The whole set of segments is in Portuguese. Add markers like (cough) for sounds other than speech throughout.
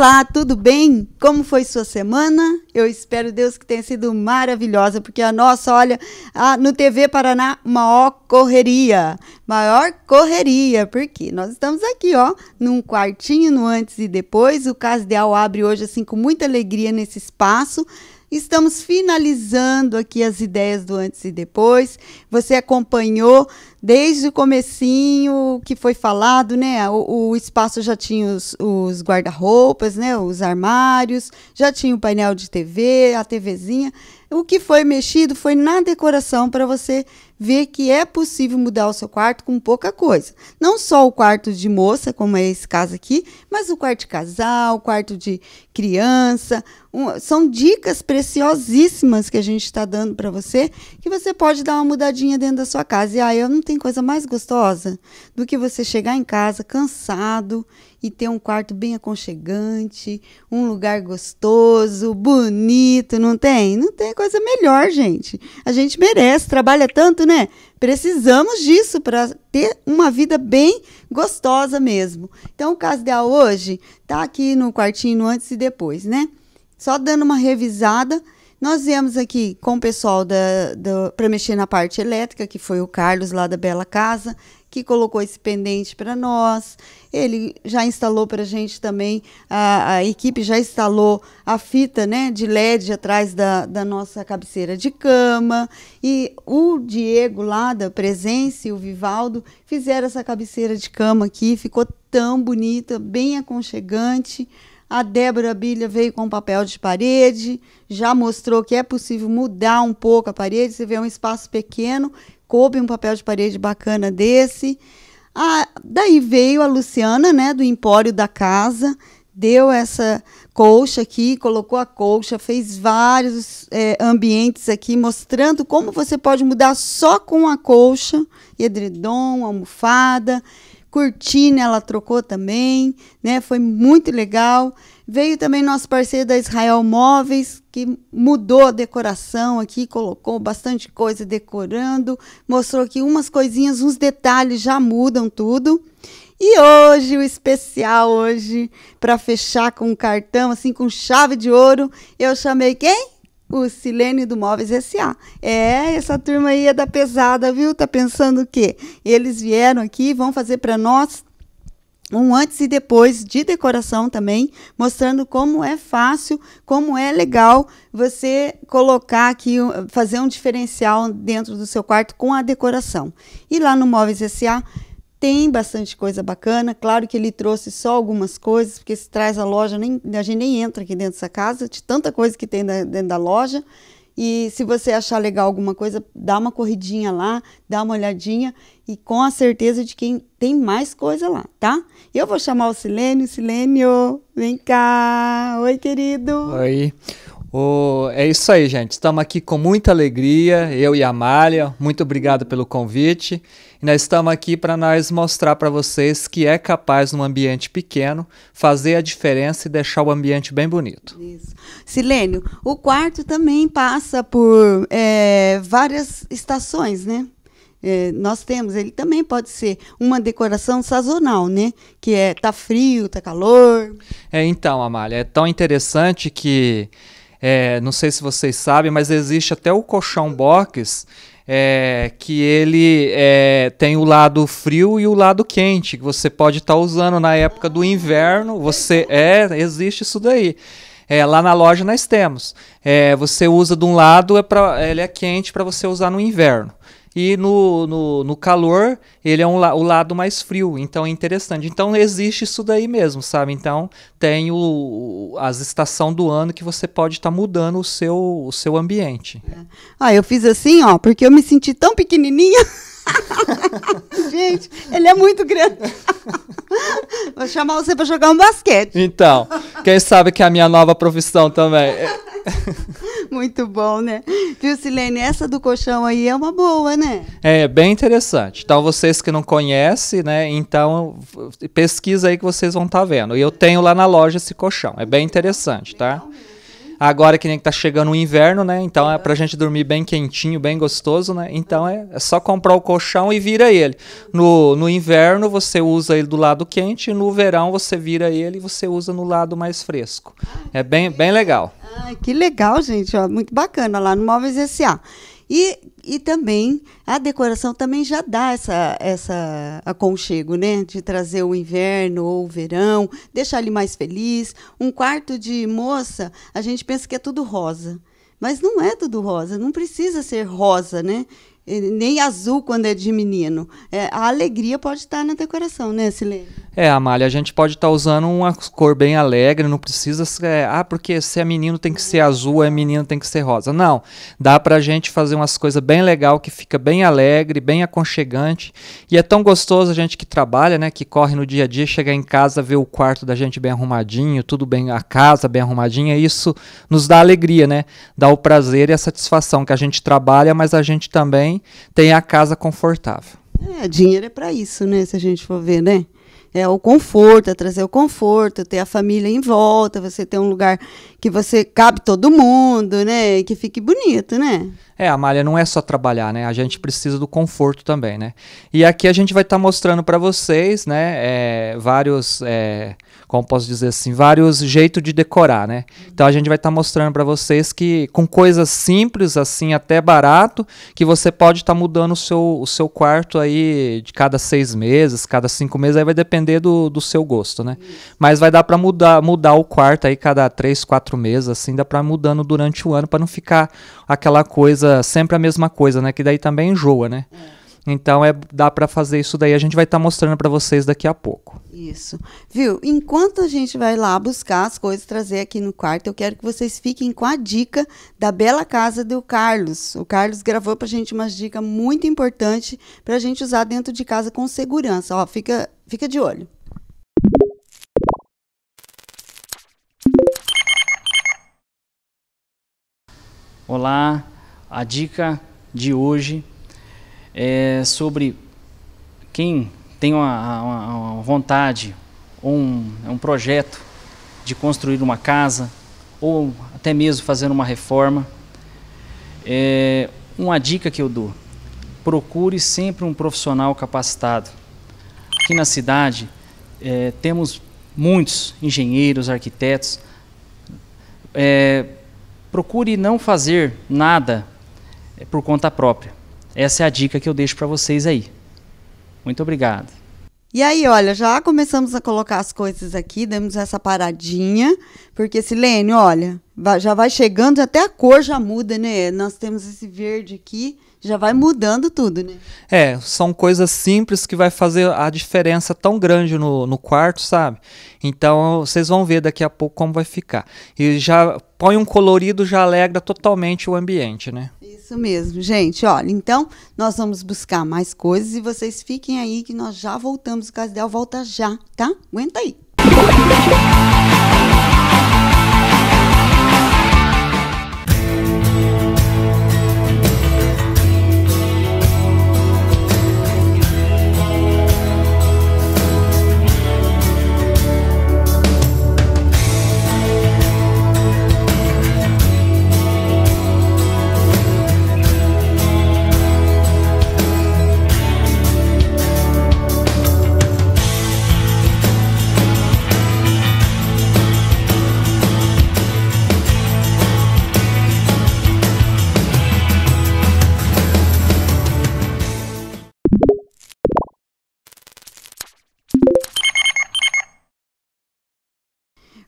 Olá, tudo bem? Como foi sua semana? Eu espero, Deus, que tenha sido maravilhosa, porque a nossa, olha, a, no TV Paraná, maior correria, maior correria, porque nós estamos aqui, ó, num quartinho no antes e depois. O Casdeal abre hoje, assim, com muita alegria nesse espaço. Estamos finalizando aqui as ideias do antes e depois. Você acompanhou desde o comecinho que foi falado, né? O, o espaço já tinha os, os guarda-roupas, né? Os armários, já tinha o painel de TV, a TVzinha. O que foi mexido foi na decoração para você ver que é possível mudar o seu quarto com pouca coisa. Não só o quarto de moça, como é esse caso aqui, mas o quarto de casal, o quarto de criança, um, são dicas preciosíssimas que a gente está dando para você, que você pode dar uma mudadinha dentro da sua casa. E aí, ah, não tem coisa mais gostosa do que você chegar em casa cansado e ter um quarto bem aconchegante, um lugar gostoso, bonito, não tem? Não tem coisa melhor, gente. A gente merece, trabalha tanto, né? Precisamos disso para ter uma vida bem gostosa mesmo. Então, o caso dela hoje está aqui no quartinho antes e depois, né? Só dando uma revisada, nós viemos aqui com o pessoal para mexer na parte elétrica, que foi o Carlos lá da Bela Casa, que colocou esse pendente para nós. Ele já instalou para a gente também, a, a, equipe já instalou a fita né, de LED atrás da, da nossa cabeceira de cama. E o Diego lá da Presença e o Vivaldo fizeram essa cabeceira de cama aqui, ficou tão bonita, bem aconchegante. A Débora Bilha veio com papel de parede, já mostrou que é possível mudar um pouco a parede. Você vê é um espaço pequeno, coube um papel de parede bacana desse. daí veio a Luciana, né, do Empório da Casa, deu essa colcha aqui, colocou a colcha, fez vários é, ambientes aqui, mostrando como você pode mudar só com a colcha, edredom, almofada. Cortina ela trocou também, né? Foi muito legal. Veio também nosso parceiro da Israel Móveis, que mudou a decoração aqui, colocou bastante coisa decorando, mostrou que umas coisinhas, uns detalhes já mudam tudo. E hoje, o especial hoje, para fechar com um cartão, assim, com chave de ouro, eu chamei quem? o Silene do Móveis S.A. Assim, ah, é, essa turma aí é da pesada, viu? Tá pensando o quê? Eles vieram aqui, vão fazer para nós um antes e depois de decoração também, mostrando como é fácil, como é legal você colocar aqui, fazer um diferencial dentro do seu quarto com a decoração. E lá no Móveis S.A., tem bastante coisa bacana. Claro que ele trouxe só algumas coisas, porque se traz a loja, nem, a gente nem entra aqui dentro dessa casa, de tanta coisa que tem da, dentro da loja. E se você achar legal alguma coisa, dá uma corridinha lá, dá uma olhadinha e com a certeza de que tem mais coisa lá, tá? Eu vou chamar o Silênio. Silênio, vem cá. Oi, querido. Oi. Oh, é isso aí, gente. Estamos aqui com muita alegria, eu e a Amália. Muito obrigado pelo convite. E nós estamos aqui para nós mostrar para vocês que é capaz, num ambiente pequeno, fazer a diferença e deixar o ambiente bem bonito. Isso. Silênio, o quarto também passa por é, várias estações, né? É, nós temos, ele também pode ser uma decoração sazonal, né? Que é tá frio, tá calor. É, então, Amália, é tão interessante que é, não sei se vocês sabem, mas existe até o colchão box é, que ele é, tem o lado frio e o lado quente, que você pode estar tá usando na época do inverno. Você é, existe isso daí. É, lá na loja nós temos. É, você usa de um lado é para ele é quente para você usar no inverno e no, no, no, calor ele é um, o lado mais frio, então é interessante. Então existe isso daí mesmo, sabe? Então tem o, as estação do ano que você pode estar tá mudando o seu, o seu ambiente. É. Ah, eu fiz assim, ó, porque eu me senti tão pequenininha. (laughs) (laughs) Gente, ele é muito grande. (laughs) Vou chamar você para jogar um basquete. Então, quem sabe que é a minha nova profissão também. (laughs) Muito bom, né? Viu, Silene? Essa do colchão aí é uma boa, né? É, é, bem interessante. Então, vocês que não conhecem, né? Então, pesquisa aí que vocês vão estar tá vendo. E eu tenho lá na loja esse colchão. É bem interessante, tá? Agora que nem que tá chegando o inverno, né? Então é, é pra gente dormir bem quentinho, bem gostoso, né? Então é, é só comprar o colchão e vira ele. No, no inverno você usa ele do lado quente, no verão você vira ele e você usa no lado mais fresco. Ah, é bem, bem legal. Ai, que legal, gente. Ó, muito bacana lá no Móveis S.A. E, e também a decoração também já dá essa, essa aconchego, né? De trazer o inverno ou o verão, deixar ele mais feliz. Um quarto de moça, a gente pensa que é tudo rosa. Mas não é tudo rosa, não precisa ser rosa, né? nem azul quando é de menino. É, a alegria pode estar na decoração, né, Silene? É, Amália, a gente pode estar usando uma cor bem alegre, não precisa ser, é, ah, porque se é menino tem que ser azul, é menino tem que ser rosa. Não, dá pra gente fazer umas coisas bem legal, que fica bem alegre, bem aconchegante, e é tão gostoso a gente que trabalha, né, que corre no dia a dia, chegar em casa, ver o quarto da gente bem arrumadinho, tudo bem, a casa bem arrumadinha, isso nos dá alegria, né, dá o prazer e a satisfação que a gente trabalha, mas a gente também tem, a casa confortável. É, dinheiro é para isso, né? Se a gente for ver, né? É o conforto, é trazer o conforto, ter a família em volta, você ter um lugar que você cabe todo mundo, né? E que fique bonito, né? É, a malha não é só trabalhar, né? A gente precisa do conforto também, né? E aqui a gente vai estar tá mostrando para vocês, né? É, vários, é, como posso dizer assim, vários jeitos de decorar, né? Então a gente vai estar tá mostrando para vocês que com coisas simples, assim, até barato, que você pode estar tá mudando o seu, o seu quarto aí de cada seis meses, cada cinco meses, aí vai depender do, do seu gosto, né? Mas vai dar para mudar, mudar o quarto aí cada três, quatro meses, assim, dá para mudando durante o ano para não ficar aquela coisa coisa, sempre a mesma coisa, né? Que daí também enjoa, né? É. Então é dá para fazer isso daí. A gente vai estar tá mostrando para vocês daqui a pouco. Isso. Viu? Enquanto a gente vai lá buscar as coisas, trazer aqui no quarto, eu quero que vocês fiquem com a dica da bela casa do Carlos. O Carlos gravou para a gente uma dica muito importante para a gente usar dentro de casa com segurança. Ó, fica, fica de olho. Olá, a dica de hoje é sobre quem tem uma, uma, uma vontade ou um, é um projeto de construir uma casa ou até mesmo fazer uma reforma. É, uma dica que eu dou: procure sempre um profissional capacitado. Aqui na cidade é, temos muitos engenheiros, arquitetos. É, procure não fazer nada é por conta própria. Essa é a dica que eu deixo para vocês aí. Muito obrigado. E aí, olha, já começamos a colocar as coisas aqui, demos essa paradinha, porque Silene, olha, já vai chegando, até a cor já muda, né? Nós temos esse verde aqui, já vai mudando tudo, né? É, são coisas simples que vai fazer a diferença tão grande no, no quarto, sabe? Então, vocês vão ver daqui a pouco como vai ficar. E já põe um colorido, já alegra totalmente o ambiente, né? Isso mesmo, gente. Olha, então nós vamos buscar mais coisas e vocês fiquem aí que nós já voltamos. O Casdel volta já, tá? Aguenta aí.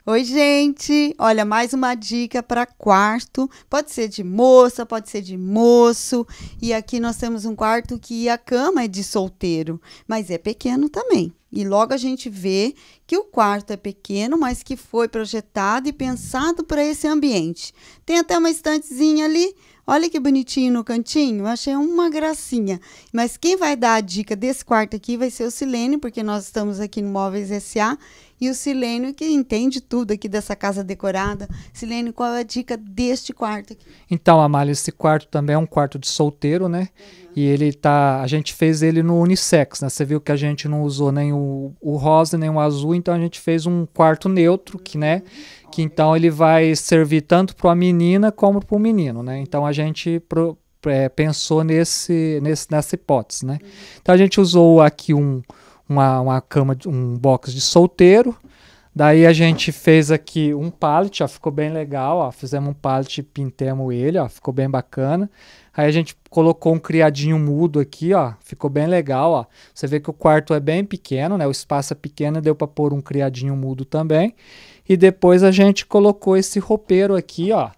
Oi, gente! Olha, mais uma dica para quarto. Pode ser de moça, pode ser de moço. E aqui nós temos um quarto que a cama é de solteiro, mas é pequeno também. E logo a gente vê que o quarto é pequeno, mas que foi projetado e pensado para esse ambiente. Tem até uma estantezinha ali. Olha que bonitinho no cantinho, achei uma gracinha. Mas quem vai dar a dica desse quarto aqui vai ser o Silene, porque nós estamos aqui no Móveis SA e o Silênio, que entende tudo aqui dessa casa decorada. Silênio, qual é a dica deste quarto aqui? Então, Amália, esse quarto também é um quarto de solteiro, né? Uhum. E ele tá. A gente fez ele no unissex, né? Você viu que a gente não usou nem o, o rosa, nem o azul, então a gente fez um quarto neutro, que, né? Que então ele vai servir tanto para a menina como para o menino, né? Então a gente pro, é, pensou nesse, nesse, nessa hipótese, né? Uhum. Então a gente usou aqui um uma, uma cama, um box de solteiro. Daí a gente fez aqui um pallet, ó, ficou bem legal, ó, fizemos um pallet e pintamos ele, ó, ficou bem bacana. Aí a gente colocou um criadinho mudo aqui, ó, ficou bem legal, ó. Você vê que o quarto é bem pequeno, né, o espaço é pequeno, deu para pôr um criadinho mudo também. E depois a gente colocou esse roupeiro aqui, ó,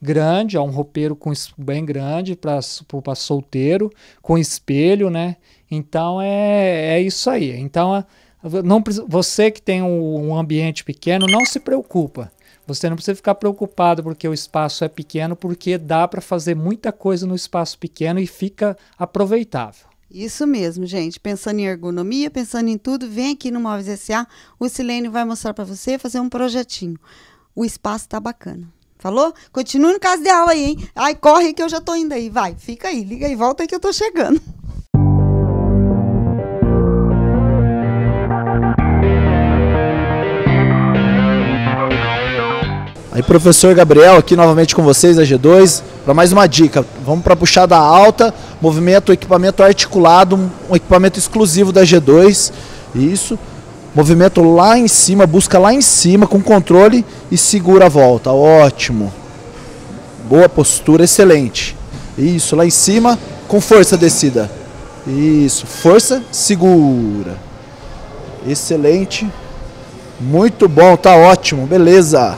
grande, é um roupeiro com bem grande para solteiro, com espelho, né? Então é, é isso aí. Então não você que tem um, um ambiente pequeno, não se preocupa. Você não precisa ficar preocupado porque o espaço é pequeno, porque dá para fazer muita coisa no espaço pequeno e fica aproveitável. Isso mesmo, gente. Pensando em ergonomia, pensando em tudo, vem aqui no Móveis SA. O Silênio vai mostrar para você fazer um projetinho. O espaço está bacana. Falou? Continua no caso de aula aí, hein? Ai, corre que eu já tô indo aí. Vai, fica aí, liga e volta que eu tô chegando. Aí, professor Gabriel, aqui novamente com vocês, a G2, para mais uma dica. Vamos para puxada alta, movimento, equipamento articulado, um equipamento exclusivo da G2. Isso. Movimento lá em cima, busca lá em cima com controle e segura a volta. Ótimo. Boa postura, excelente. Isso, lá em cima, com força descida. Isso, força, segura. Excelente. Muito bom, tá ótimo, beleza.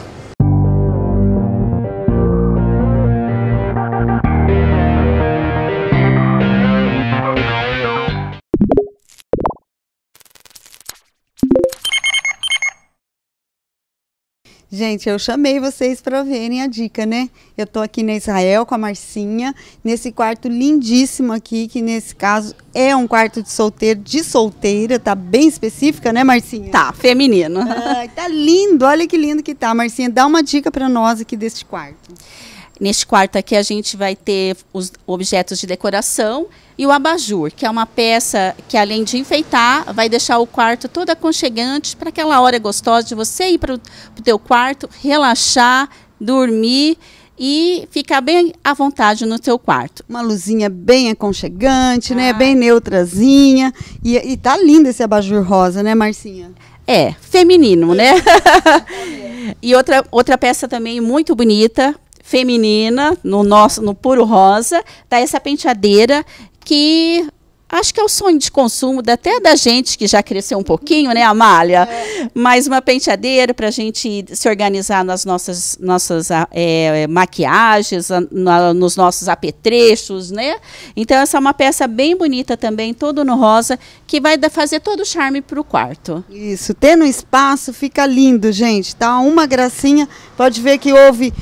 Gente, eu chamei vocês para verem a dica, né? Eu tô aqui na Israel com a Marcinha, nesse quarto lindíssimo aqui, que nesse caso é um quarto de solteiro, de solteira, tá bem específica, né, Marcinha? Tá, feminino. Ai, tá lindo, olha que lindo que tá, Marcinha. Dá uma dica para nós aqui deste quarto. Neste quarto aqui a gente vai ter os objetos de decoração e o abajur, que é uma peça que além de enfeitar, vai deixar o quarto todo aconchegante para aquela hora gostosa de você ir para o teu quarto, relaxar, dormir e ficar bem à vontade no teu quarto. Uma luzinha bem aconchegante, né? ah. né? Bem neutrazinha. E, e tá lindo esse abajur rosa, né, Marcinha? É, feminino, né? (laughs) e outra, outra peça também muito bonita, feminina, no nosso, no puro rosa, dá tá essa penteadeira que acho que é o sonho de consumo até da gente que já cresceu um pouquinho, né, Amália? É. Mais uma penteadeira para a gente se organizar nas nossas, nossas ah, é, é, maquiagens, na, nos nossos apetrechos, né? Então, essa é uma peça bem bonita também, todo no rosa, que vai fazer todo o charme para o quarto. Isso, tendo espaço fica lindo, gente, tá? Uma gracinha. Pode ver que houve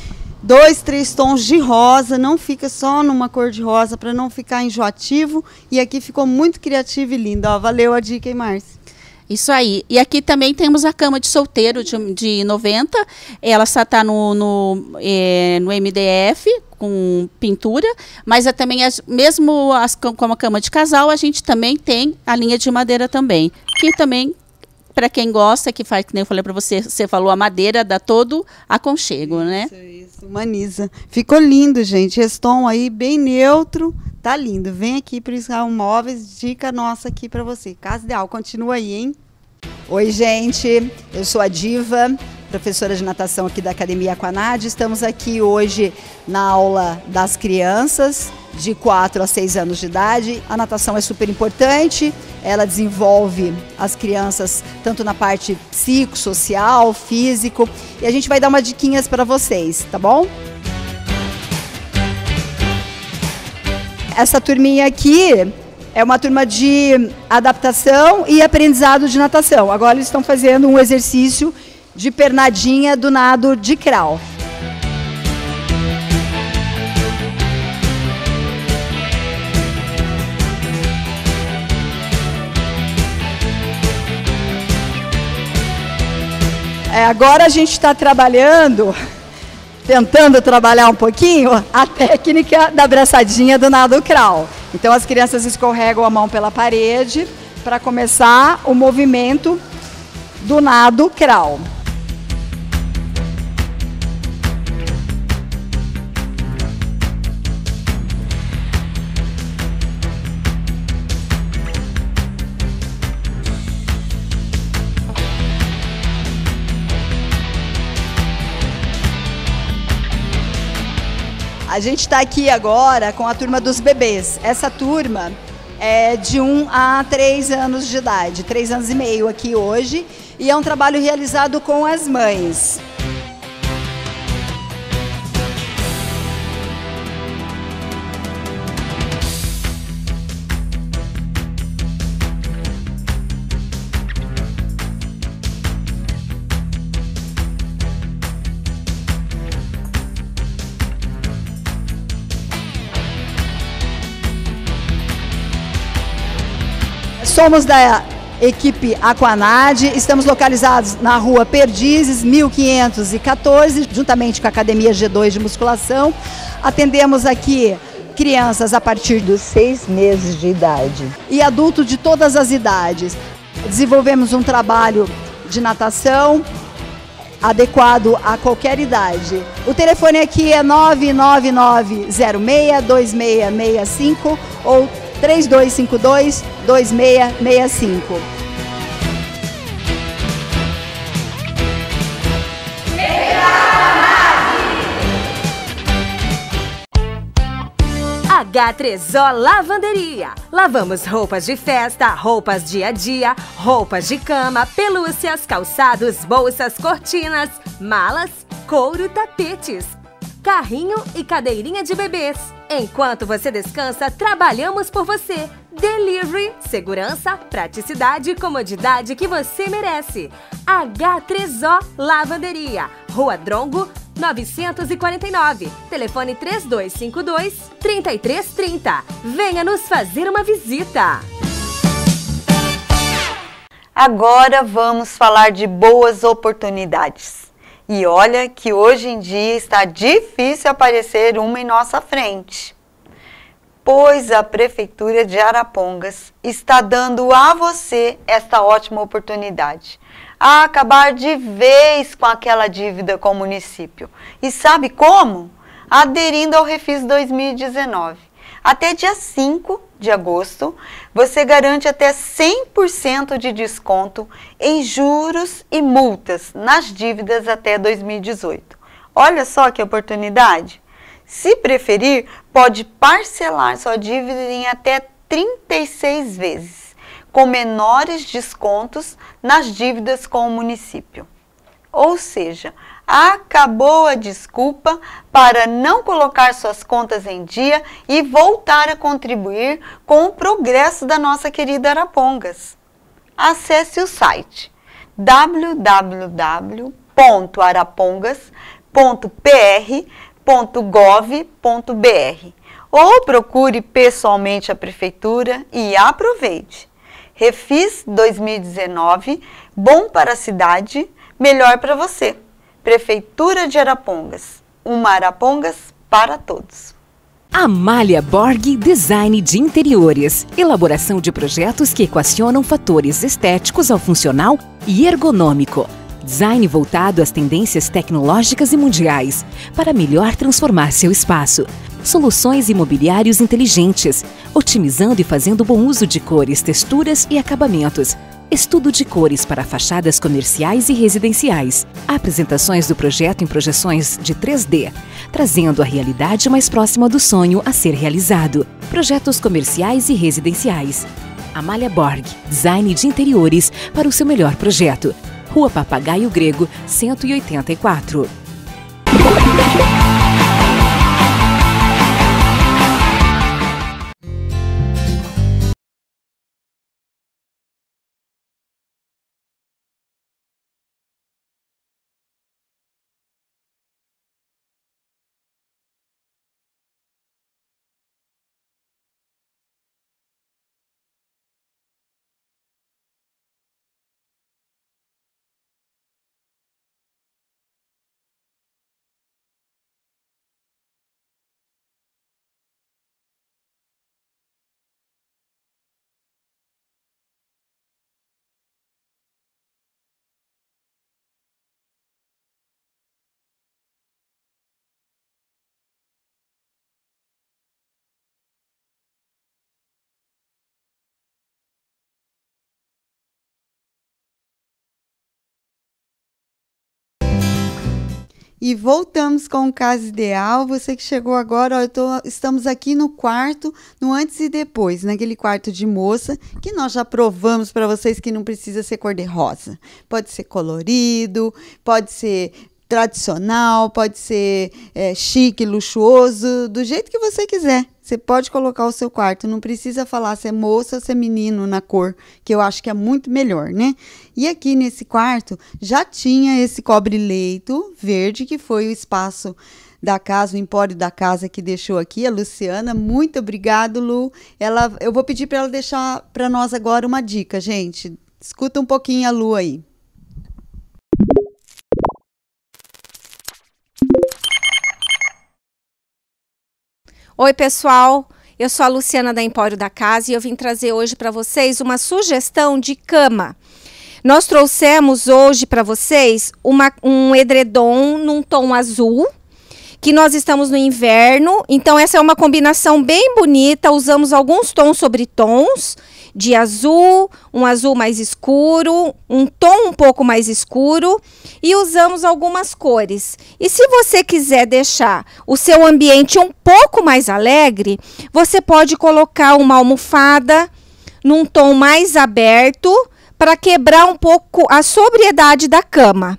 dois, três tons de rosa, não fica só numa cor de rosa para não ficar enjoativo. E aqui ficou muito criativo e lindo. Ó, valeu a dica, hein, Márcia? Isso aí. E aqui também temos a cama de solteiro de, de 90. Ela só está no, no, é, no MDF, com pintura, mas é também as, mesmo as, como a cama de casal, a gente também tem a linha de madeira também, que também para quem gosta, que faz, que nem eu falei para você, você falou, a madeira dá todo aconchego, né? isso, né? Isso, humaniza. Ficou lindo, gente. Esse tom aí, bem neutro, tá lindo. Vem aqui para Israel Móveis, dica nossa aqui para você. Casa Ideal, continua aí, hein? Oi, gente. Eu sou a Diva professora de natação aqui da Academia Aquanad. Estamos aqui hoje na aula das crianças de 4 a 6 anos de idade. A natação é super importante, ela desenvolve as crianças tanto na parte psicossocial, físico, e a gente vai dar umas diquinhas para vocês, tá bom? Essa turminha aqui é uma turma de adaptação e aprendizado de natação. Agora eles estão fazendo um exercício de pernadinha do nado de crawl. É, agora a gente está trabalhando, tentando trabalhar um pouquinho, a técnica da abraçadinha do nado crawl. Então as crianças escorregam a mão pela parede para começar o movimento do nado crawl. A gente está aqui agora com a turma dos bebês. Essa turma é de 1 a 3 anos de idade, 3 anos e meio aqui hoje, e é um trabalho realizado com as mães. somos da equipe Aquanad. Estamos localizados na rua Perdizes, 1514, juntamente com a Academia G2 de Musculação. Atendemos aqui crianças a partir dos seis meses de idade e adultos de todas as idades. Desenvolvemos um trabalho de natação adequado a qualquer idade. O telefone aqui é 999062665 ou 3252 2665. H3O Lavanderia. Lavamos roupas de festa, roupas dia a dia, roupas de cama, pelúcias, calçados, bolsas, cortinas, malas, couro, tapetes carrinho e cadeirinha de bebês. Enquanto você descansa, trabalhamos por você. Delivery, segurança, praticidade e comodidade que você merece. H3O Lavanderia, Rua Drongo, 949. Telefone 3252 3330. Venha nos fazer uma visita. Agora vamos falar de boas oportunidades. E olha que hoje em dia está difícil aparecer uma em nossa frente. Pois a Prefeitura de Arapongas está dando a você esta ótima oportunidade a acabar de vez com aquela dívida com o município. E sabe como? Aderindo ao Refis 2019. Até dia 5 de agosto, você garante até 100% de desconto em juros e multas nas dívidas até 2018. Olha só que oportunidade! Se preferir, pode parcelar sua dívida em até 36 vezes, com menores descontos nas dívidas com o município. Ou seja, acabou a desculpa para não colocar suas contas em dia e voltar a contribuir com o progresso da nossa querida Arapongas. Acesse o site www.arapongas.pr.gov.br ou procure pessoalmente a prefeitura e aproveite. Refis 2019, bom para a cidade, melhor para você. Prefeitura de Arapongas. Uma Arapongas para todos. Amália Borg Design de Interiores. Elaboração de projetos que equacionam fatores estéticos ao funcional e ergonômico. Design voltado às tendências tecnológicas e mundiais para melhor transformar seu espaço. Soluções imobiliários inteligentes, otimizando e fazendo bom uso de cores, texturas e acabamentos Estudo de cores para fachadas comerciais e residenciais. Apresentações do projeto em projeções de 3D, trazendo a realidade mais próxima do sonho a ser realizado. Projetos comerciais e residenciais. Amália Borg, design de interiores para o seu melhor projeto. Rua Papagaio Grego, 184. E voltamos com o caso ideal. Você que chegou agora, ó, tô, estamos aqui no quarto, no antes e depois, naquele quarto de moça que nós já provamos para vocês que não precisa ser cor de rosa. Pode ser colorido, pode ser tradicional, pode ser é, chique, luxuoso, do jeito que você quiser. Você pode colocar o seu quarto, não precisa falar se é moça ou se é menino na cor, que eu acho que é muito melhor, né? E aqui nesse quarto já tinha esse cobre-leito verde, que foi o espaço da casa, o empório da casa que deixou aqui, a Luciana. Muito obrigado, Lu. Ela, eu vou pedir para ela deixar para nós agora uma dica, gente. Escuta um pouquinho a Lu aí. Oi, pessoal. Eu sou a Luciana da Empório da Casa e eu vim trazer hoje para vocês uma sugestão de cama. Nós trouxemos hoje para vocês uma, um edredom num tom azul, que nós estamos no inverno, então essa é uma combinação bem bonita. Usamos alguns tons sobre tons de azul, um azul mais escuro, um tom um pouco mais escuro e usamos algumas cores. E se você quiser deixar o seu ambiente um pouco mais alegre, você pode colocar uma almofada num tom mais aberto para quebrar um pouco a sobriedade da cama.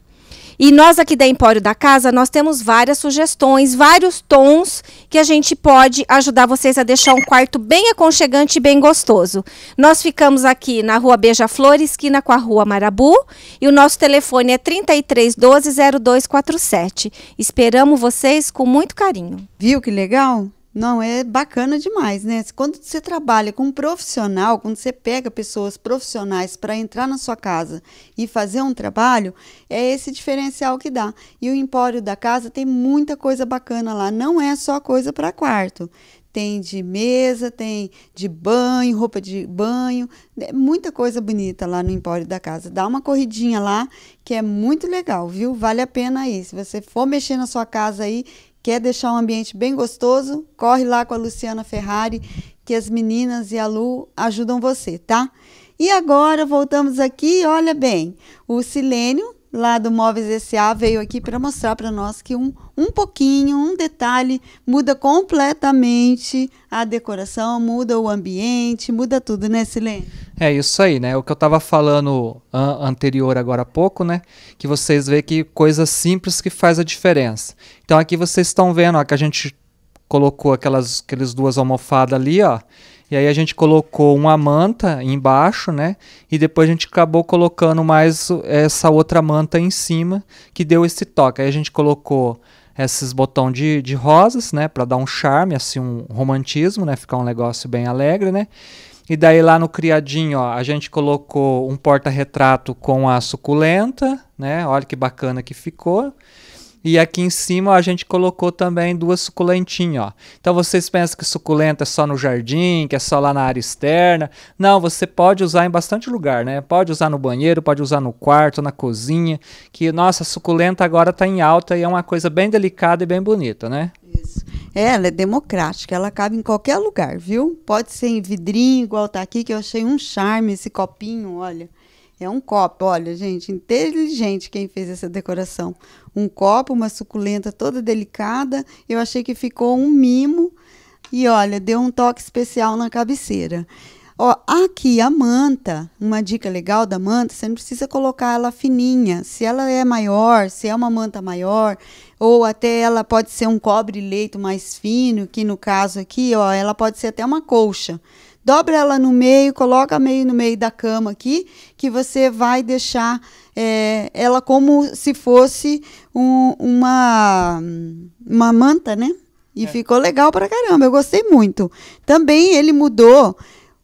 E nós aqui da Empório da Casa, nós temos várias sugestões, vários tons que a gente pode ajudar vocês a deixar um quarto bem aconchegante e bem gostoso. Nós ficamos aqui na Rua Beija-Flor, esquina com a Rua Marabu, e o nosso telefone é 3312 0247. Esperamos vocês com muito carinho. Viu que legal? Não, é bacana demais, né? Quando você trabalha com um profissional, quando você pega pessoas profissionais para entrar na sua casa e fazer um trabalho, é esse diferencial que dá. E o empório da casa tem muita coisa bacana lá, não é só coisa para quarto. Tem de mesa, tem de banho, roupa de banho, é muita coisa bonita lá no empório da casa. Dá uma corridinha lá que é muito legal, viu? Vale a pena aí. Se você for mexer na sua casa aí Quer deixar um ambiente bem gostoso? Corre lá com a Luciana Ferrari, que as meninas e a Lu ajudam você, tá? E agora voltamos aqui, olha bem, o Silênio lá do Móveis SA veio aqui para mostrar para nós que um, um pouquinho, um detalhe muda completamente a decoração, muda o ambiente, muda tudo, né, Silene? É isso aí, né? O que eu estava falando an anterior agora há pouco, né? Que vocês veem que coisas simples que faz a diferença. Então aqui vocês estão vendo ó, que a gente colocou aquelas, aquelas duas almofadas ali, ó. E aí a gente colocou uma manta embaixo, né? E depois a gente acabou colocando mais eh, essa outra manta em cima, que deu esse toque. Aí a gente colocou esses botões de, de rosas, né? Para dar um charme, assim, um romantismo, né? Ficar um negócio bem alegre, né? E daí lá no criadinho, ó, a gente colocou um porta-retrato com a suculenta, né? Olha que bacana que ficou. E aqui em cima a gente colocou também duas suculentinhas, ó. Então vocês pensam que suculenta é só no jardim, que é só lá na área externa. Não, você pode usar em bastante lugar, né? Pode usar no banheiro, pode usar no quarto, na cozinha. Que, nossa, suculenta agora está em alta e é uma coisa bem delicada e bem bonita, né? Isso. É, ela é democrática, ela cabe em qualquer lugar, viu? Pode ser em vidrinho, igual tá aqui, que eu achei um charme esse copinho, olha. É um copo, olha, gente, inteligente quem fez essa decoração. Um copo, uma suculenta toda delicada. Eu achei que ficou um mimo e olha, deu um toque especial na cabeceira. Ó, aqui a manta, uma dica legal da manta, você não precisa colocar ela fininha. Se ela é maior, se é uma manta maior, ou até ela pode ser um cobre leito mais fino, que no caso aqui, ó, ela pode ser até uma colcha dobra ela no meio, coloca meio no meio da cama aqui, que você vai deixar é, ela como se fosse um, uma, uma manta, né? E é. ficou legal pra caramba, eu gostei muito. Também ele mudou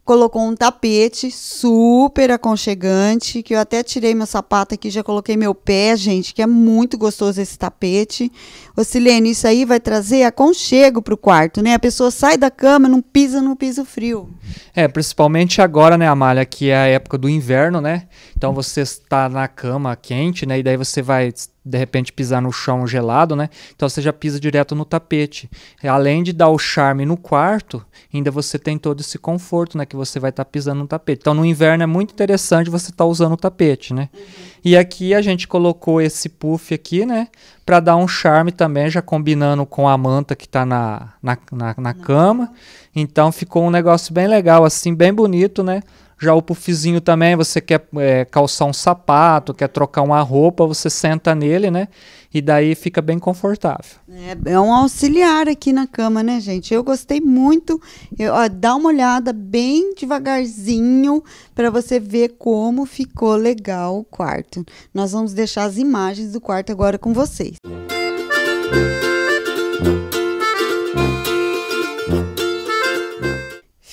colocou um tapete super aconchegante, que eu até tirei meu sapato aqui, já coloquei meu pé, gente, que é muito gostoso esse tapete. Ô Silene, isso aí vai trazer aconchego para o quarto, né? A pessoa sai da cama, não pisa no piso frio. É, principalmente agora, né, Amália, que é a época do inverno, né? Então você está na cama quente, né? E daí você vai de repente pisar no chão gelado, né? Então você já pisa direto no tapete. É, além de dar o charme no quarto, ainda você tem todo esse conforto, né? Que você vai estar tá pisando no tapete. Então no inverno é muito interessante você estar tá usando o tapete, né? Uhum. E aqui a gente colocou esse puff aqui, né? Para dar um charme também, já combinando com a manta que está na, na, na, na cama. Então ficou um negócio bem legal, assim, bem bonito, né? Já o puffzinho também, você quer é, calçar um sapato, quer trocar uma roupa, você senta nele, né? E daí fica bem confortável. É, é um auxiliar aqui na cama, né, gente? Eu gostei muito. Eu, ó, dá uma olhada bem devagarzinho para você ver como ficou legal o quarto. Nós vamos deixar as imagens do quarto agora com vocês. Música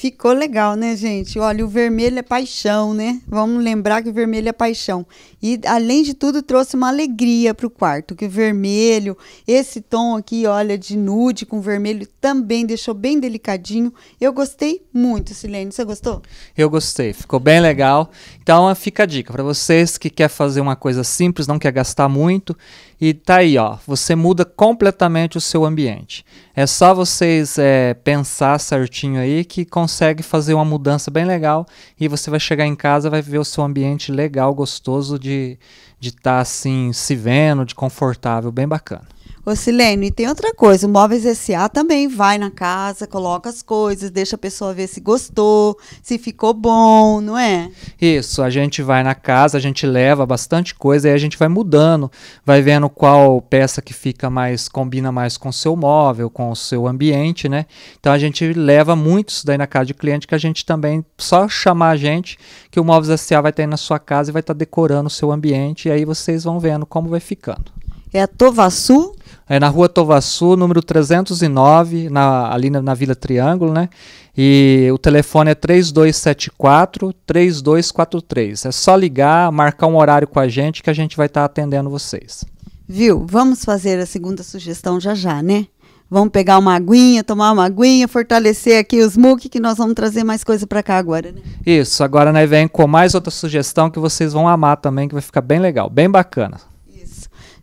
Ficou legal, né, gente? Olha, o vermelho é paixão, né? Vamos lembrar que o vermelho é paixão. E, além de tudo, trouxe uma alegria para o quarto, que o vermelho, esse tom aqui, olha, de nude com vermelho, também deixou bem delicadinho. Eu gostei muito, Silene. Você gostou? Eu gostei, ficou bem legal. Então, fica a dica para vocês que quer fazer uma coisa simples, não quer gastar muito, e tá aí, ó, você muda completamente o seu ambiente. É só vocês é, pensar certinho aí que consegue fazer uma mudança bem legal e você vai chegar em casa, vai ver o seu ambiente legal, gostoso de estar de tá, assim, se vendo, de confortável, bem bacana. Ô Silênio, e tem outra coisa, o Móveis S.A. também vai na casa, coloca as coisas, deixa a pessoa ver se gostou, se ficou bom, não é? Isso, a gente vai na casa, a gente leva bastante coisa, aí a gente vai mudando, vai vendo qual peça que fica mais, combina mais com o seu móvel, com o seu ambiente, né? Então a gente leva muito isso daí na casa de cliente, que a gente também, só chamar a gente, que o Móveis S.A. vai estar aí na sua casa e vai estar decorando o seu ambiente, e aí vocês vão vendo como vai ficando. É a Tovaçu? é na rua Tovaçu, número 309, na, ali na, na, Vila Triângulo, né? E o telefone é 3274-3243. É só ligar, marcar um horário com a gente que a gente vai estar tá atendendo vocês. Viu? Vamos fazer a segunda sugestão já já, né? Vamos pegar uma aguinha, tomar uma aguinha, fortalecer aqui os MOOC, que nós vamos trazer mais coisa para cá agora, né? Isso, agora né, vem com mais outra sugestão que vocês vão amar também, que vai ficar bem legal, bem bacana.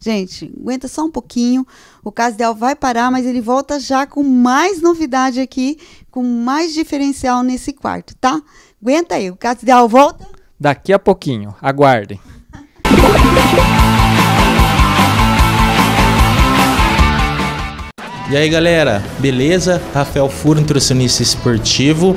Gente, aguenta só um pouquinho. O Casdel vai parar, mas ele volta já com mais novidade aqui, com mais diferencial nesse quarto, tá? Aguenta aí. O Casdel volta. Daqui a pouquinho. Aguardem. E aí galera, beleza? Rafael Furo, nutricionista esportivo.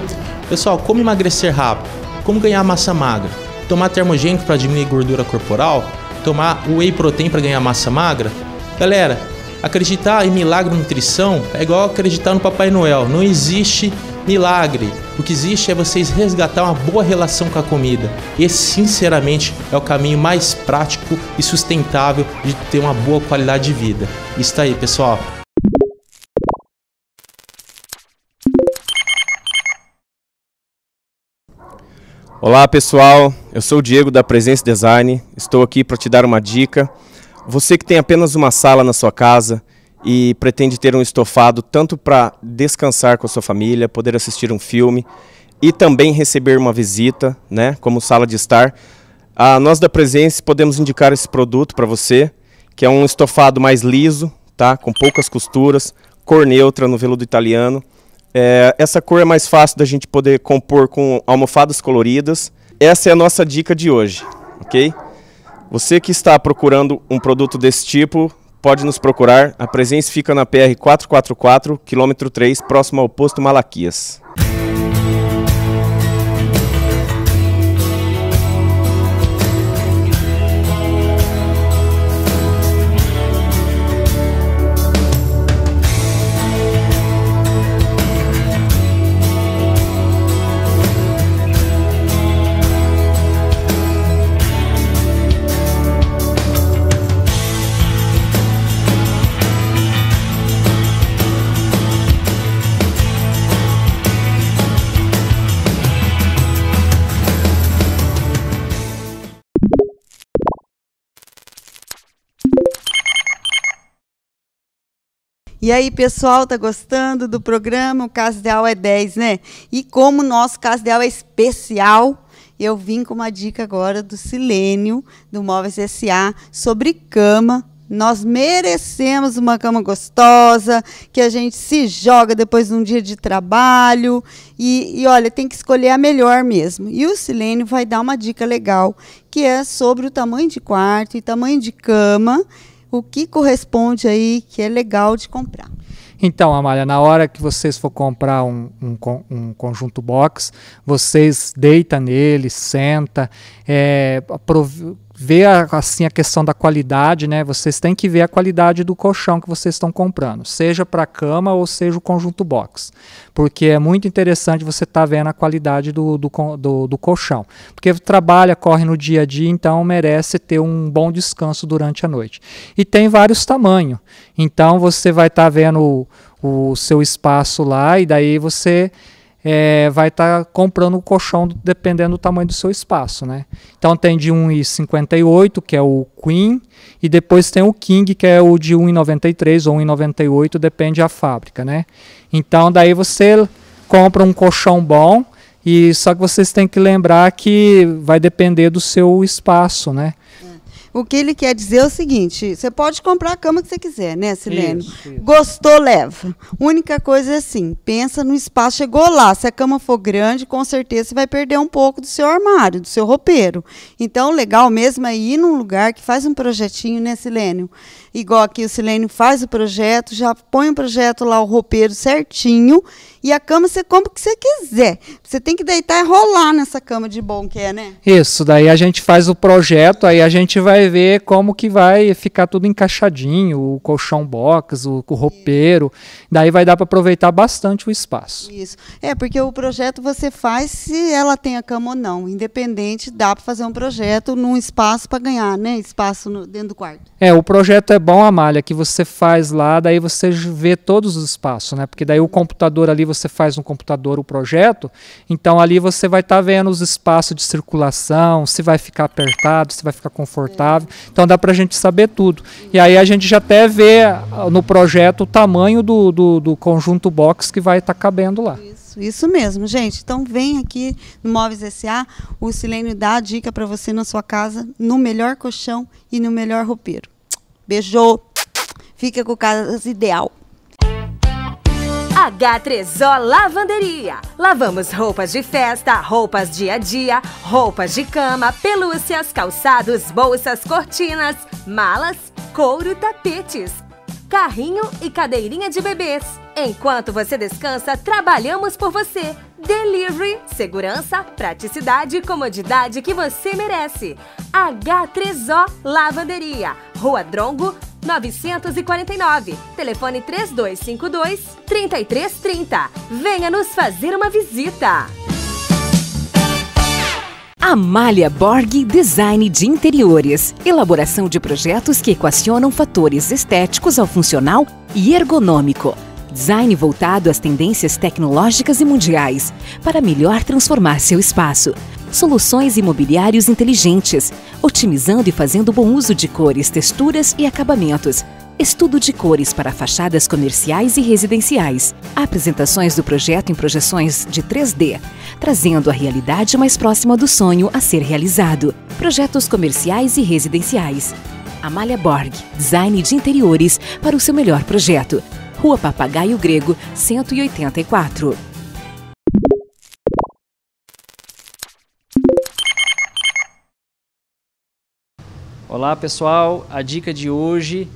Pessoal, como emagrecer rápido? Como ganhar massa magra? Tomar termogênico para diminuir gordura corporal? tomar whey protein para ganhar massa magra? Galera, acreditar em milagre nutrição é igual acreditar no Papai Noel. Não existe milagre. O que existe é vocês resgatar uma boa relação com a comida. Esse, sinceramente, é o caminho mais prático e sustentável de ter uma boa qualidade de vida. Isso aí, pessoal. Olá pessoal, eu sou o Diego da Presença Design, estou aqui para te dar uma dica. Você que tem apenas uma sala na sua casa e pretende ter um estofado tanto para descansar com a sua família, poder assistir um filme e também receber uma visita, né, como sala de estar, nós da Presença podemos indicar esse produto para você, que é um estofado mais liso, tá, com poucas costuras, cor neutra no veludo italiano é, essa cor é mais fácil da gente poder compor com almofadas coloridas. Essa é a nossa dica de hoje, ok? Você que está procurando um produto desse tipo, pode nos procurar. A presença fica na PR 444, quilômetro 3, próximo ao posto Malaquias. E aí, pessoal, tá gostando do programa? O Caso Ideal é 10, né? E como o nosso Caso Ideal é especial, eu vim com uma dica agora do Silênio, do Móveis S.A., sobre cama. Nós merecemos uma cama gostosa, que a gente se joga depois de um dia de trabalho. E, e olha, tem que escolher a melhor mesmo. E o Silênio vai dar uma dica legal, que é sobre o tamanho de quarto e tamanho de cama o que corresponde aí que é legal de comprar. Então, Amália, na hora que vocês for comprar um, um, um conjunto box, vocês deita nele, senta, é, ver assim a questão da qualidade, né? Vocês têm que ver a qualidade do colchão que vocês estão comprando, seja para cama ou seja o conjunto box, porque é muito interessante você estar tá vendo a qualidade do, do, do, do colchão, porque trabalha, corre no dia a dia, então merece ter um bom descanso durante a noite. E tem vários tamanhos, então você vai estar tá vendo o, o seu espaço lá e daí você é, vai estar tá comprando o colchão dependendo do tamanho do seu espaço, né? Então tem de 1,58 que é o queen e depois tem o king que é o de 1,93 ou 1,98 depende da fábrica, né? Então daí você compra um colchão bom e só que vocês têm que lembrar que vai depender do seu espaço, né? O que ele quer dizer é o seguinte: você pode comprar a cama que você quiser, né, Silênio? Isso, isso. Gostou, leva. Única coisa é assim: pensa no espaço. Chegou lá, se a cama for grande, com certeza você vai perder um pouco do seu armário, do seu roupeiro. Então, legal mesmo é ir num lugar que faz um projetinho, né, Silênio? Igual aqui o Silênio faz o projeto, já põe o projeto lá, o roupeiro certinho, e a cama você compra o que você quiser. Você tem que deitar e rolar nessa cama de bom que é, né? Isso, daí a gente faz o projeto, aí a gente vai ver como que vai ficar tudo encaixadinho, o colchão box, o, o roupeiro. Daí vai dar para aproveitar bastante o espaço. Isso. É, porque o projeto você faz se ela tem a cama ou não. Independente, dá para fazer um projeto num espaço para ganhar, né? Espaço no, dentro do quarto. É, o projeto é bom a malha que você faz lá, daí você vê todos os espaços, né? Porque daí o computador ali você faz no computador o projeto, então ali você vai estar tá vendo os espaços de circulação, se vai ficar apertado, se vai ficar confortável. É então dá para a gente saber tudo. E aí a gente já até vê ah, no projeto o tamanho do, do, do conjunto box que vai estar tá cabendo lá. Isso, isso mesmo, gente. Então vem aqui no Móveis S.A. O Silênio dá a dica para você na sua casa, no melhor colchão e no melhor roupeiro. Beijo! Fica com o caso ideal. H3O Lavanderia. Lavamos roupas de festa, roupas dia a dia, roupas de cama, pelúcias, calçados, bolsas, cortinas, malas, couro, tapetes carrinho e cadeirinha de bebês. Enquanto você descansa, trabalhamos por você. Delivery, segurança, praticidade e comodidade que você merece. H3O Lavanderia, Rua Drongo, 949. Telefone 3252 3330. Venha nos fazer uma visita. Amália Borg Design de Interiores. Elaboração de projetos que equacionam fatores estéticos ao funcional e ergonômico. Design voltado às tendências tecnológicas e mundiais para melhor transformar seu espaço. Soluções imobiliários inteligentes, otimizando e fazendo bom uso de cores, texturas e acabamentos Estudo de cores para fachadas comerciais e residenciais. Apresentações do projeto em projeções de 3D, trazendo a realidade mais próxima do sonho a ser realizado. Projetos comerciais e residenciais. Amália Borg, design de interiores para o seu melhor projeto. Rua Papagaio Grego, 184. Olá pessoal, a dica de hoje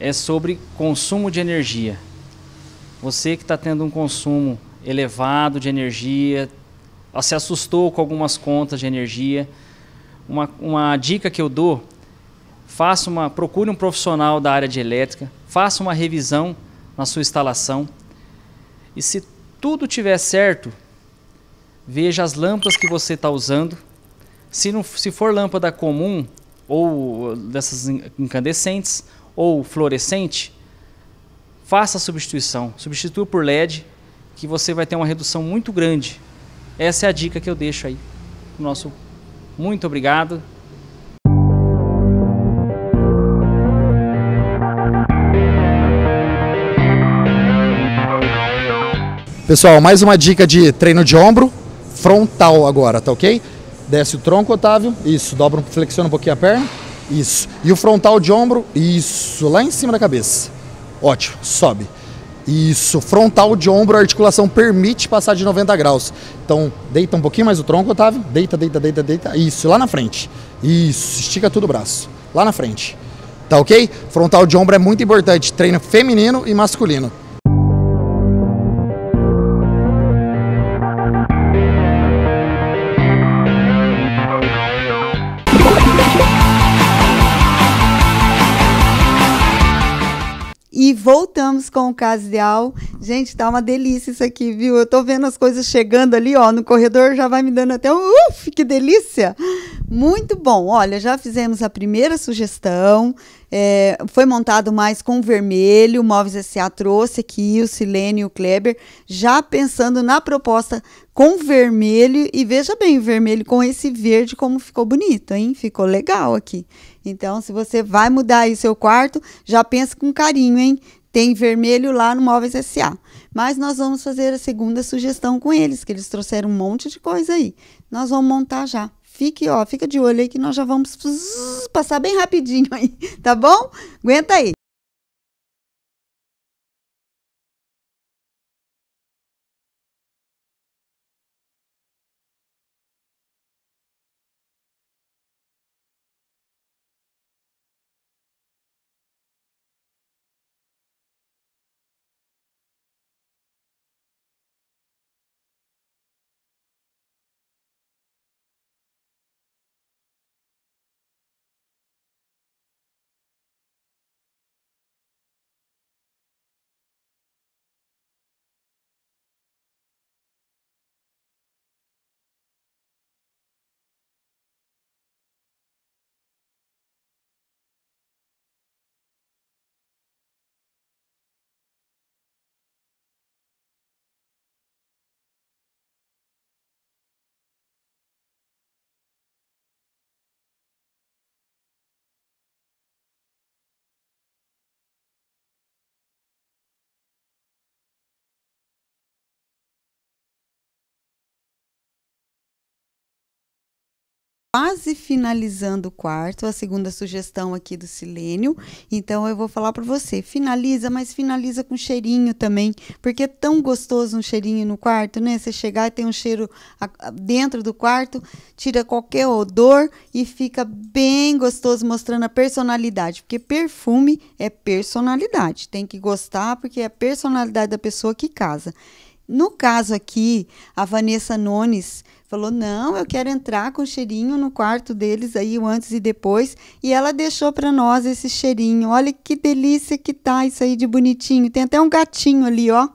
é sobre consumo de energia. Você que está tendo um consumo elevado de energia, se assustou com algumas contas de energia, uma, uma dica que eu dou, faça uma, procure um profissional da área de elétrica, faça uma revisão na sua instalação e se tudo tiver certo, veja as lâmpadas que você está usando. Se, não, se for lâmpada comum ou dessas incandescentes, ou fluorescente, faça a substituição. Substitua por LED, que você vai ter uma redução muito grande. Essa é a dica que eu deixo aí. Nosso muito obrigado. Pessoal, mais uma dica de treino de ombro, frontal agora, tá ok? Desce o tronco, Otávio. Isso, dobra, flexiona um pouquinho a perna. Isso. E o frontal de ombro, isso, lá em cima da cabeça. Ótimo, sobe. Isso, frontal de ombro, a articulação permite passar de 90 graus. Então, deita um pouquinho mais o tronco, Otávio. Deita, deita, deita, deita. Isso, lá na frente. Isso, estica tudo o braço. Lá na frente. Tá ok? Frontal de ombro é muito importante. Treino feminino e masculino. Voltamos com o caso ideal. Gente, tá uma delícia isso aqui, viu? Eu tô vendo as coisas chegando ali, ó, no corredor já vai me dando até um uff, que delícia! Muito bom. Olha, já fizemos a primeira sugestão. É, foi montado mais com vermelho. O Móveis S.A. trouxe aqui o Silene e o Kleber, já pensando na proposta com vermelho. E veja bem, o vermelho com esse verde, como ficou bonito, hein? Ficou legal aqui. Então, se você vai mudar aí seu quarto, já pensa com carinho, hein? tem vermelho lá no Móveis SA. Mas nós vamos fazer a segunda sugestão com eles, que eles trouxeram um monte de coisa aí. Nós vamos montar já. Fique, ó, fica de olho aí que nós já vamos passar bem rapidinho aí, (laughs) tá bom? Aguenta aí. quase finalizando o quarto, a segunda sugestão aqui do Silênio. Então eu vou falar para você, finaliza, mas finaliza com cheirinho também, porque é tão gostoso um cheirinho no quarto, né? Você chegar e tem um cheiro dentro do quarto, tira qualquer odor e fica bem gostoso mostrando a personalidade, porque perfume é personalidade, tem que gostar porque é a personalidade da pessoa que casa. No caso aqui, a Vanessa Nunes falou: não, eu quero entrar com cheirinho no quarto deles aí, o antes e depois. E ela deixou para nós esse cheirinho. Olha que delícia que tá isso aí de bonitinho. Tem até um gatinho ali, ó.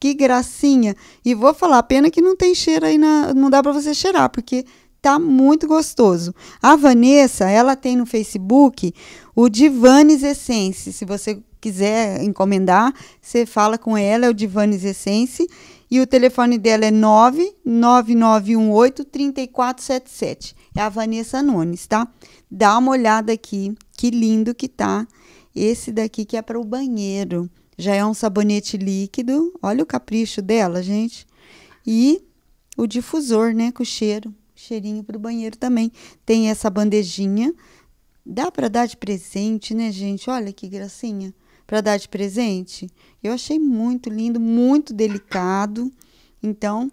Que gracinha. E vou falar: pena que não tem cheiro aí, na, não dá para você cheirar, porque tá muito gostoso. A Vanessa, ela tem no Facebook o Divanes Essence. Se você quiser encomendar, você fala com ela, é o Divanes Essence. E o telefone dela é 99918-3477. É a Vanessa Nunes, tá? Dá uma olhada aqui, que lindo que tá. Esse daqui que é para o banheiro. Já é um sabonete líquido. Olha o capricho dela, gente. E o difusor, né, com cheiro. Cheirinho para o banheiro também. Tem essa bandejinha. Dá para dar de presente, né, gente? Olha que gracinha para dar de presente. Eu achei muito lindo, muito delicado. Então,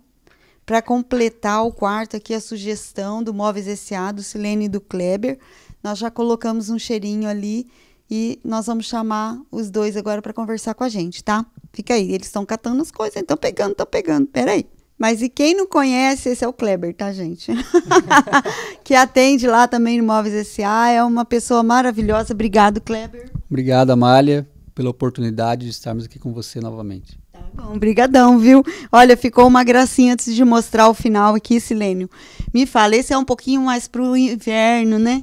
para completar o quarto aqui, a sugestão do Móveis S.A. do Silene e do Kleber, nós já colocamos um cheirinho ali e nós vamos chamar os dois agora para conversar com a gente, tá? Fica aí, eles estão catando as coisas, estão pegando, estão pegando, peraí. Mas e quem não conhece, esse é o Kleber, tá, gente? (laughs) que atende lá também no Móveis S.A., é uma pessoa maravilhosa. Obrigado, Kleber. Obrigado, Amália pela oportunidade de estarmos aqui com você novamente. Tá bom, brigadão, viu? Olha, ficou uma gracinha antes de mostrar o final aqui, Silênio. Me fala, esse é um pouquinho mais pro inverno, né?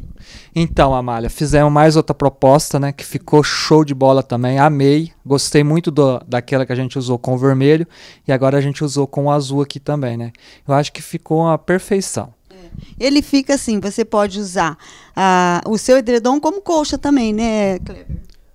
Então, Amália, fizemos mais outra proposta, né? Que ficou show de bola também. Amei. Gostei muito do, daquela que a gente usou com o vermelho. E agora a gente usou com o azul aqui também, né? Eu acho que ficou uma perfeição. É. Ele fica assim, você pode usar ah, o seu edredom como colcha também, né, Cleber?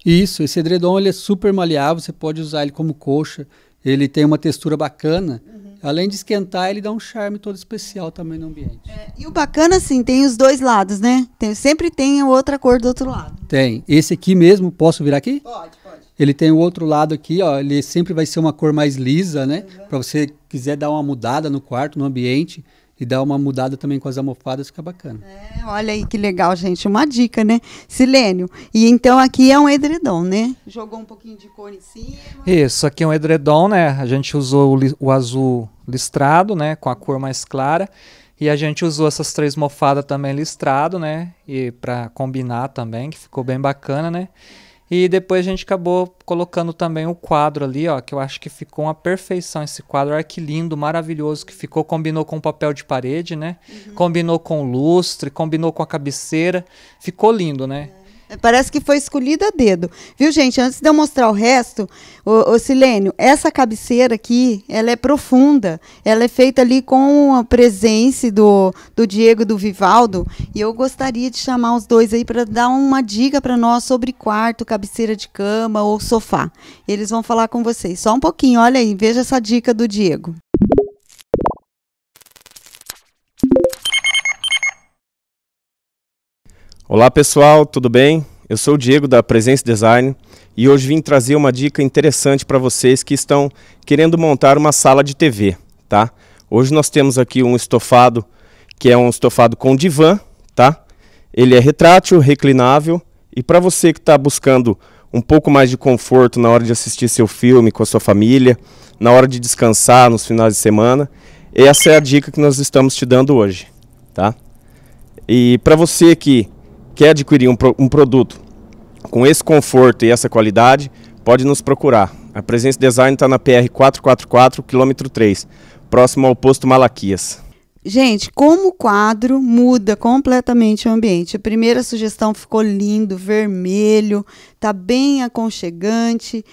Isso, esse edredom ele é super maleável, você pode usar ele como colcha, ele tem uma textura bacana. Uhum. Além de esquentar, ele dá um charme todo especial também no ambiente. É, e o bacana, assim, tem os dois lados, né? Tem, sempre tem outra cor do outro lado. Tem. Esse aqui mesmo, posso virar aqui? Pode, pode. Ele tem o outro lado aqui, ó. Ele sempre vai ser uma cor mais lisa, né? Uhum. Para você quiser dar uma mudada no quarto, no ambiente e dá uma mudada também com as almofadas, fica bacana. É, olha aí que legal, gente. Uma dica, né? Silênio. E então aqui é um edredom, né? Jogou um pouquinho de cor em cima. Isso, aqui é um edredom, né? A gente usou o, o azul listrado, né? Com a cor mais clara. E a gente usou essas três mofadas também listrado, né? E para combinar também, que ficou bem bacana, né? E depois a gente acabou colocando também o quadro ali, ó, que eu acho que ficou uma perfeição esse quadro. Olha que lindo, maravilhoso que ficou. Combinou com o papel de parede, né? Uhum. Combinou com o lustre, combinou com a cabeceira. Ficou lindo, né? É. Parece que foi escolhida a dedo. Viu, gente? Antes de eu mostrar o resto, o o Silênio, essa cabeceira aqui, ela é profunda. Ela é feita ali com a presença do, do Diego e do Vivaldo. E eu gostaria de chamar os dois aí para dar uma dica para nós sobre quarto, cabeceira de cama ou sofá. Eles vão falar com vocês. Só um pouquinho, olha aí, veja essa dica do Diego. Olá pessoal, tudo bem? Eu sou o Diego da Presença Design e hoje vim trazer uma dica interessante para vocês que estão querendo montar uma sala de TV, tá? Hoje nós temos aqui um estofado que é um estofado com divã, tá? Ele é retrátil, reclinável e para você que está buscando um pouco mais de conforto na hora de assistir seu filme com a sua família, na hora de descansar nos finais de semana, essa é a dica que nós estamos te dando hoje, tá? E para você que quer adquirir um, um produto com esse conforto e essa qualidade, pode nos procurar. A Presença Design está na PR 444, quilômetro 3, próximo ao posto Malaquias. Gente, como o quadro muda completamente o ambiente. A primeira sugestão ficou lindo, vermelho, tá bem aconchegante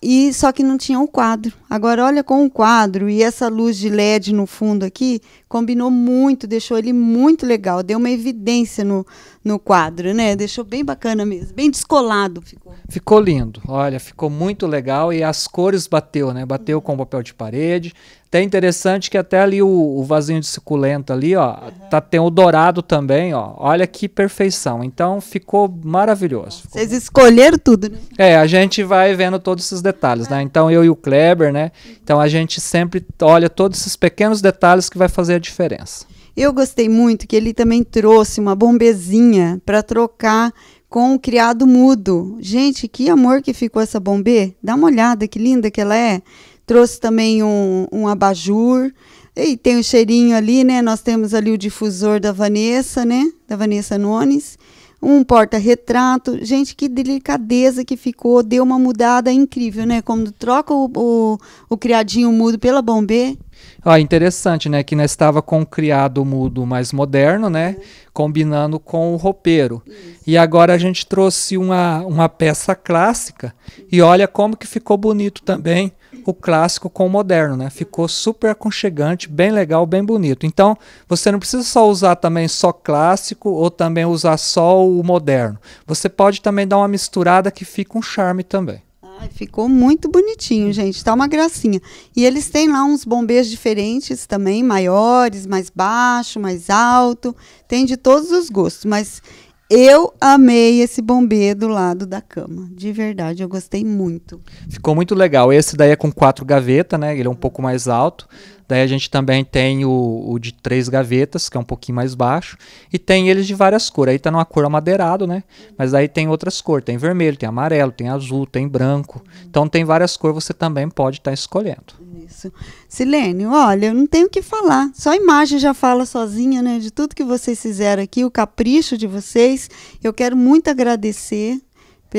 e só que não tinha um quadro. Agora olha com o um quadro e essa luz de LED no fundo aqui combinou muito, deixou ele muito legal, deu uma evidência no, no quadro, né? Deixou bem bacana mesmo, bem descolado ficou. Ficou lindo. Olha, ficou muito legal e as cores bateu, né? Bateu com o papel de parede, até interessante que até ali o, o vasinho de suculenta ali, ó, uhum. tá, tem o dourado também, ó. Olha que perfeição. Então ficou maravilhoso. Vocês escolheram tudo, né? É, a gente vai vendo todos esses detalhes, né? Ah. Então eu e o Kleber, né? Então a gente sempre olha todos esses pequenos detalhes que vai fazer a diferença. Eu gostei muito que ele também trouxe uma bombezinha para trocar com o criado mudo. Gente, que amor que ficou essa bombê. Dá uma olhada que linda que ela é trouxe também um, um abajur. E tem o um cheirinho ali, né? Nós temos ali o difusor da Vanessa, né? Da Vanessa Nunes. Um porta-retrato. Gente, que delicadeza que ficou. Deu uma mudada incrível, né? Como troca o, o, o criadinho mudo pela bombê. Ah, interessante, né? Que nós né, estava com o criado mudo mais moderno, né? Uhum. Combinando com o roupeiro. Isso. E agora a gente trouxe uma, uma peça clássica uhum. e olha como que ficou bonito também o clássico com o moderno, né? Ficou super aconchegante, bem legal, bem bonito. Então, você não precisa só usar também só clássico ou também usar só o moderno. Você pode também dar uma misturada que fica um charme também ficou muito bonitinho, gente. Tá uma gracinha. E eles têm lá uns bombeiros diferentes também, maiores, mais baixo, mais alto. Tem de todos os gostos, mas eu amei esse bombeiro do lado da cama. De verdade, eu gostei muito. Ficou muito legal. Esse daí é com quatro gavetas, né? Ele é um pouco mais alto. Daí a gente também tem o, o, de três gavetas, que é um pouquinho mais baixo. E tem eles de várias cores. Aí tá numa cor amadeirado, né? Mas aí tem outras cores. Tem vermelho, tem amarelo, tem azul, tem branco. Então tem várias cores você também pode estar tá escolhendo. Isso. Silene, olha, eu não tenho o que falar. Só a imagem já fala sozinha, né? De tudo que vocês fizeram aqui, o capricho de vocês. Eu quero muito agradecer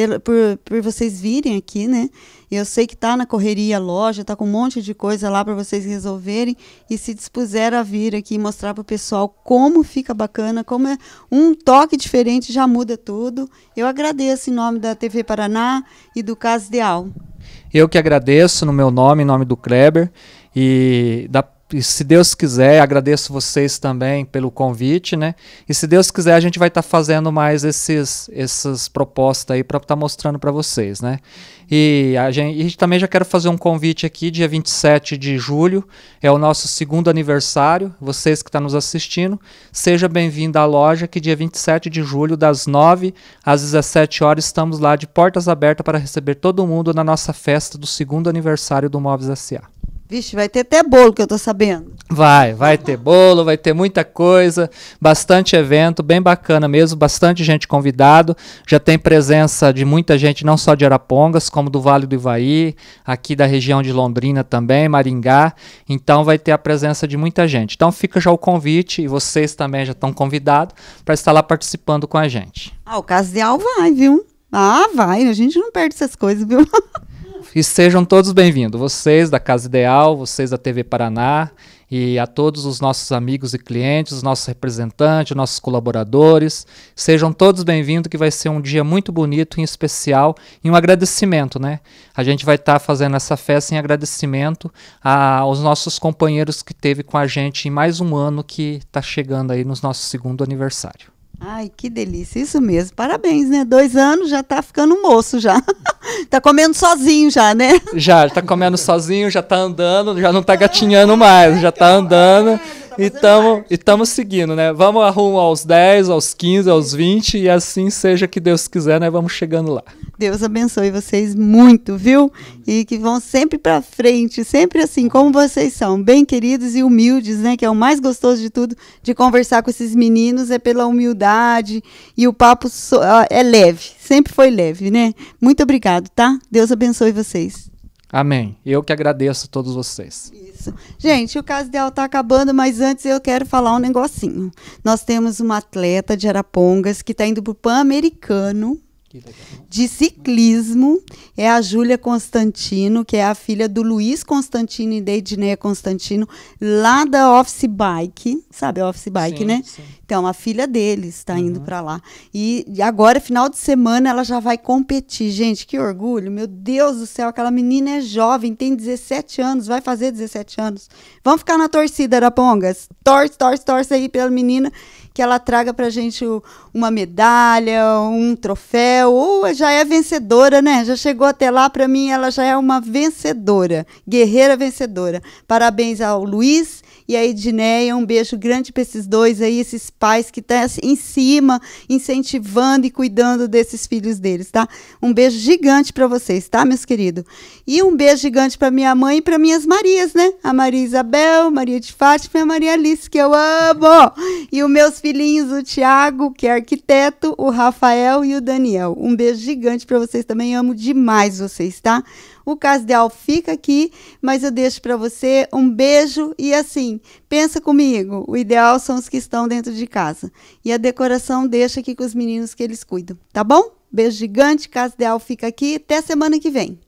por, por, por vocês virem aqui, né? Eu sei que está na correria loja, está com um monte de coisa lá para vocês resolverem e se dispuseram a vir aqui mostrar para o pessoal como fica bacana, como é um toque diferente já muda tudo. Eu agradeço em nome da TV Paraná e do Caso Ideal. Eu que agradeço no meu nome, em nome do Kleber e da e se Deus quiser, agradeço vocês também pelo convite, né? E se Deus quiser, a gente vai estar tá fazendo mais esses, essas propostas aí para estar tá mostrando para vocês, né? E a, gente, e também já quero fazer um convite aqui, dia 27 de julho, é o nosso segundo aniversário. Vocês que estão tá nos assistindo, seja bem-vindo à loja, que dia 27 de julho, das 9 às 17 horas, estamos lá de portas abertas para receber todo mundo na nossa festa do segundo aniversário do Móveis SA. Vixe, vai ter até bolo que eu tô sabendo. Vai, vai ter bolo, vai ter muita coisa, bastante evento, bem bacana mesmo, bastante gente convidado. Já tem presença de muita gente, não só de Arapongas, como do Vale do Ivaí, aqui da região de Londrina também, Maringá. Então vai ter a presença de muita gente. Então fica já o convite e vocês também já estão convidados para estar lá participando com a gente. Ah, o Casal vai, viu? Ah, vai, a gente não perde essas coisas, viu? (laughs) e sejam todos bem-vindos. Vocês da Casa Ideal, vocês da TV Paraná e a todos os nossos amigos e clientes, nossos representantes, nossos colaboradores. Sejam todos bem-vindos, que vai ser um dia muito bonito, em especial, e um agradecimento, né? A gente vai estar tá fazendo essa festa em agradecimento a, aos nossos companheiros que teve com a gente em mais um ano que está chegando aí no nosso segundo aniversário. Ai, que delícia, isso mesmo. Parabéns, né? Dois anos já tá ficando moço já. (laughs) tá comendo sozinho já, né? Já, já tá comendo sozinho, já tá andando, já não tá gatinhando mais, já tá andando. Então, e estamos e seguindo, né? Vamos arrumar aos 10, aos 15, aos 20 e assim seja que Deus quiser, né? Vamos chegando lá. Deus abençoe vocês muito, viu? E que vão sempre para frente, sempre assim como vocês são, bem queridos e humildes, né? Que é o mais gostoso de tudo de conversar com esses meninos é pela humildade e o papo so é leve, sempre foi leve, né? Muito obrigado, tá? Deus abençoe vocês. Amém. Eu que agradeço a todos vocês. Isso. Gente, o caso ideal está acabando, mas antes eu quero falar um negocinho. Nós temos uma atleta de Arapongas que está indo para o Pan-Americano de ciclismo é a Júlia Constantino, que é a filha do Luiz Constantino e da Edneia Constantino, lá da Office Bike. Sabe a Office Bike, sim, né? Sim. Então, a filha deles está uhum. indo para lá. E agora, final de semana, ela já vai competir. Gente, que orgulho. Meu Deus do céu, aquela menina é jovem, tem 17 anos, vai fazer 17 anos. Vamos ficar na torcida, Arapongas. Torce, torce, torce aí pela menina que ela traga para a gente uma medalha, um troféu, ou já é vencedora, né? Já chegou até lá, para mim ela já é uma vencedora, guerreira vencedora. Parabéns ao Luiz e a Edneia. Um beijo grande para esses dois aí, esses pais que estão tá assim, em cima, incentivando e cuidando desses filhos deles, tá? Um beijo gigante para vocês, tá, meus queridos? E um beijo gigante para minha mãe e para minhas Marias, né? A Maria Isabel, Maria de Fátima e a Maria Alice, que eu amo! E os meus filhinhos, o Tiago, que é arquiteto, o Rafael e o Daniel. Um beijo gigante para vocês também, amo demais vocês, tá? O caso ideal fica aqui, mas eu deixo para você um beijo e assim, pensa comigo, o ideal são os que estão dentro de casa. E a decoração deixa aqui com os meninos que eles cuidam, tá bom? Beijo gigante, caso ideal fica aqui, até semana que vem.